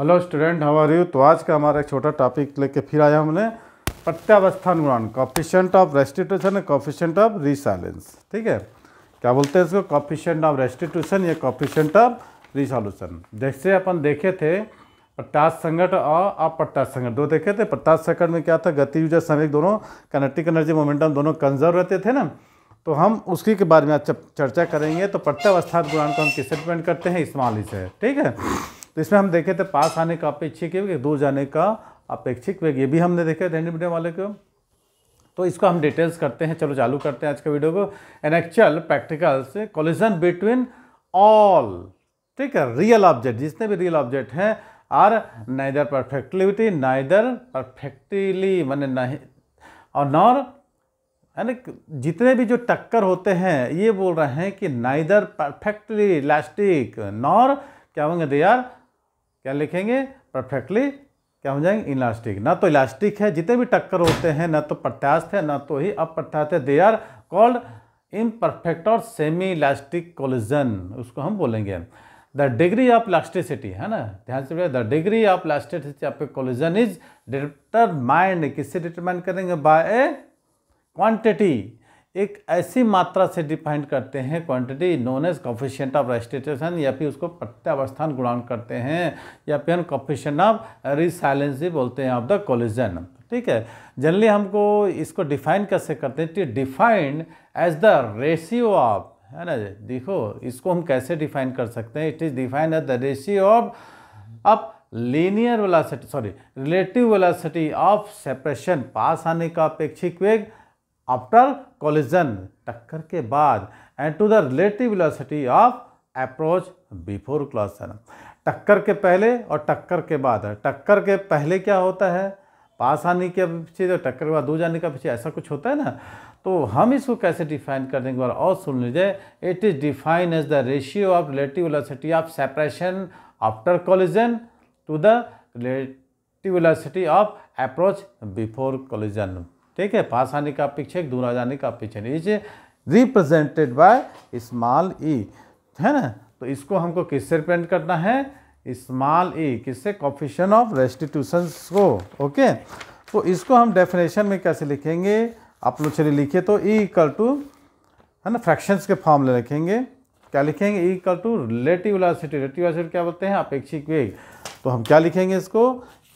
hello student हमारे you तो आज का हमारा एक छोटा टॉपिक लेके फिर आया हमने प्रत्यावस्थान गुणान coefficient of restitution and coefficient of resilience ठीक है क्या बोलते हैं इसको कॉफिशेंट ऑफ रेस्टिट्यूशन या कॉफिशेंट ऑफ रिसोल्यूशन जैसे अपन देखे थे प्रत्याश संकट और अप्रत्याश संकट दो देखे थे प्रत्याश संकट में क्या था गति ऊर्जा समय दोनों कनेक्टिक एनर्जी मोमेंटम दोनों कंजर्व रहते थे ना तो हम उसकी के बारे में आज चर्चा करेंगे तो प्रत्यावस्थान गुणान को हम किससे डिपेंड करते हैं इस्माली से ठीक है तो इसमें हम देखे थे पास आने का अपेक्षिक वेग दूर जाने का अपेक्षिक वेग ये भी हमने देखे थे मीडियम वाले को तो इसको हम डिटेल्स करते हैं चलो चालू करते हैं आज के वीडियो को an actual practicals collision between all ठीक है रियल ऑब्जेक्ट जितने भी रियल ऑब्जेक्ट हैं आर नाइदर परफेक्टिविटी नाइदर परफेक्टली मैंने नहीं और नॉर यानी जितने भी जो टक्कर होते हैं ये बोल रहे हैं कि नाइदर परफेक्टली इलास्टिक नॉर क्या होंगे दे आर क्या लिखेंगे परफेक्टली क्या हो जाएंगे इलास्टिक ना तो इलास्टिक है जितने भी टक्कर होते हैं ना तो प्रत्यास्थ है ना तो ही अप्रत्यास्थ है they are called imperfect और सेमी इलास्टिक कोलिजन उसको हम बोलेंगे द डिग्री ऑफ इलास्टिसिटी है ना ध्यान से द डिग्री ऑफ इलास्टिसिटी आपके कोलिजन इज डिटरमाइंड किससे डिटरमाइन करेंगे बाय ए क्वांटिटी एक ऐसी मात्रा से डिफाइन करते हैं quantity known as coefficient of restitution या फिर उसको प्रत्यावस्थान गुणांक करते हैं या फिर हम कॉफिशियंट ऑफ रिसाइलेंस भी बोलते हैं ऑफ द कोलिजन ठीक है जनरली हमको इसको डिफाइन कैसे करते हैं defined as the ratio of है ना देखो इसको हम कैसे डिफाइन कर सकते हैं it is defined as the ratio of अब linear velocity sorry relative velocity of separation पास आने का अपेक्षिक वेग आफ्टर कॉलिजन टक्कर के बाद and to the relative velocity of approach before collision टक्कर के पहले और टक्कर के बाद टक्कर के पहले क्या होता है पास आने के पीछे तो टक्कर के बाद दूर जाने का पीछे ऐसा कुछ होता है ना तो हम इसको कैसे डिफाइन कर देंगे और, और सुन लीजिए it is define as the ratio of relative velocity of separation after collision to the relative velocity of approach before collision ठीक है पास आने का अपेक्षक दूर आ जाने का अपेक्षण is represented by small e है ना तो इसको हमको किससे रिप्रेजेंट करना है स्मॉल ई e, किससे कॉफिशन ऑफ रेस्टिट्यूशन को ओके तो इसको हम डेफिनेशन में कैसे लिखेंगे आप लोग चलिए लिखिए तो ई इक्वल टू है ना फ्रैक्शंस के फॉर्म में लिखेंगे क्या लिखेंगे e equal to relative velocity relative velocity क्या बोलते हैं अपेक्षिक वेग तो हम क्या लिखेंगे इसको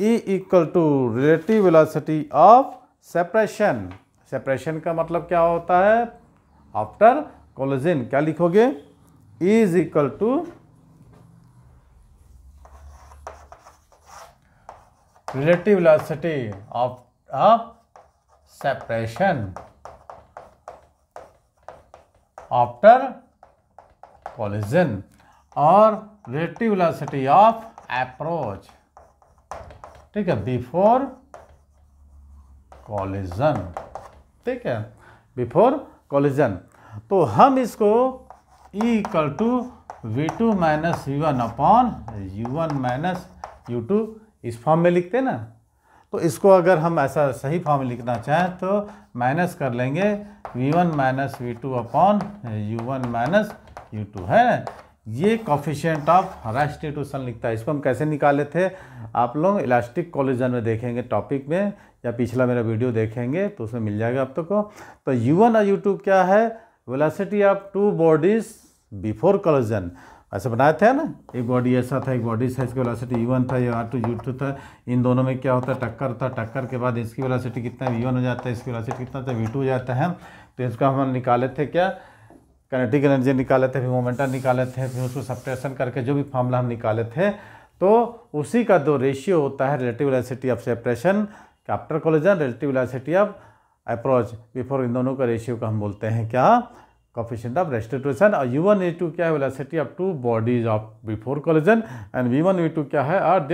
e equal to relative velocity of separation separation का मतलब क्या होता है आफ्टर कोलोजिन क्या लिखोगे is equal to relative velocity of separation after collision और रिलेटिव वेलोसिटी ऑफ अप्रोच ठीक है बिफोर कॉलिजन ठीक है बिफोर कॉलिजन तो हम इसको e equal to v two minus v one upon u one minus u two इस form में लिखते ना तो इसको अगर हम ऐसा सही फॉर्म लिखना चाहें तो माइनस कर लेंगे v one minus v two upon u one minus u two है ये कॉफिशेंट ऑफ रेस्टिट्यूशन लिखता है इसको हम कैसे निकाले थे आप लोग इलास्टिक कॉलिजन में देखेंगे टॉपिक में या पिछला मेरा वीडियो देखेंगे तो उसमें मिल जाएगा आप तो को तो यू वन और यू टू क्या है velocity of two bodies before collision ऐसे बनाए थे ना एक बॉडी ऐसा था एक बॉडी था इसकी वेलासिटी यू था या आर टू यू टू था इन दोनों में क्या होता है टक्कर था टक्कर के बाद इसकी वेलासिटी कितना यू हो जाता है इसकी वेलासिटी कितना था वी टू हो जाता है तो इसका हम निकाले थे क्या कनेटिक एनर्जी निकाले थे फिर मोमेंटम निकाले थे फिर उसको सप्टेशन करके जो भी फॉर्मला हम निकाले थे तो उसी का जो रेशियो होता है relative velocity of separation after collision relative velocity of approach before इन दोनों का रेशियो का हम बोलते हैं क्या कॉफिशेंट ऑफ रेस्टिट्यूशन और यू वन ए टू क्या है velocity of two bodies of before collision and v one v two क्या है और